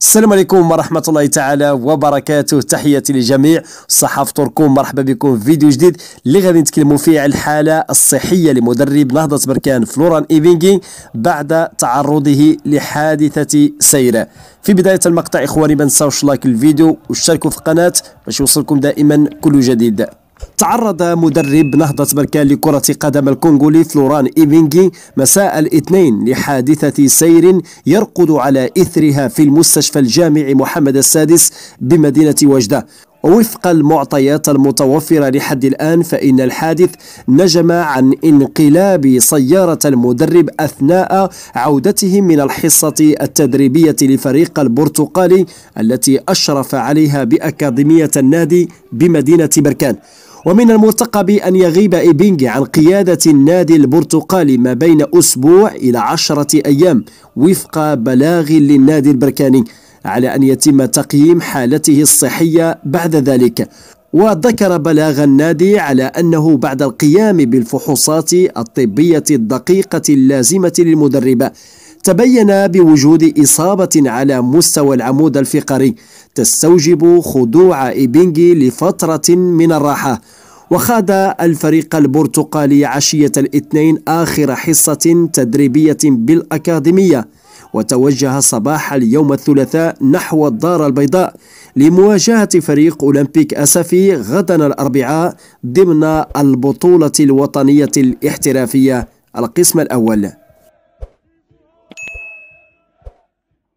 السلام عليكم ورحمة الله تعالى وبركاته تحياتي للجميع صحاف تركم مرحبا بكم في فيديو جديد اللي غادي نتكلموا فيه على الحالة الصحية لمدرب نهضة بركان فلوران إيفينغي بعد تعرضه لحادثة سيرة في بداية المقطع إخواني ما تنساوش لايك الفيديو واشتركوا في القناة باش يوصلكم دائما كل جديد تعرض مدرب نهضة بركان لكرة قدم الكونغولي فلوران إيبينغي مساء الاثنين لحادثة سير يرقد على إثرها في المستشفى الجامعي محمد السادس بمدينة وجدة ووفق المعطيات المتوفرة لحد الآن فإن الحادث نجم عن انقلاب سيارة المدرب أثناء عودته من الحصة التدريبية لفريق البرتقالي التي أشرف عليها بأكاديمية النادي بمدينة بركان ومن المرتقب أن يغيب إيبينغ عن قيادة النادي البرتقالي ما بين أسبوع إلى عشرة أيام وفق بلاغ للنادي البركاني على أن يتم تقييم حالته الصحية بعد ذلك وذكر بلاغ النادي على أنه بعد القيام بالفحوصات الطبية الدقيقة اللازمة للمدرب تبين بوجود إصابة على مستوى العمود الفقري تستوجب خضوع إبنجي لفترة من الراحة وخاد الفريق البرتقالي عشية الاثنين آخر حصة تدريبية بالأكاديمية وتوجه صباح اليوم الثلاثاء نحو الدار البيضاء لمواجهة فريق أولمبيك أسفي غدا الأربعاء ضمن البطولة الوطنية الاحترافية القسم الأول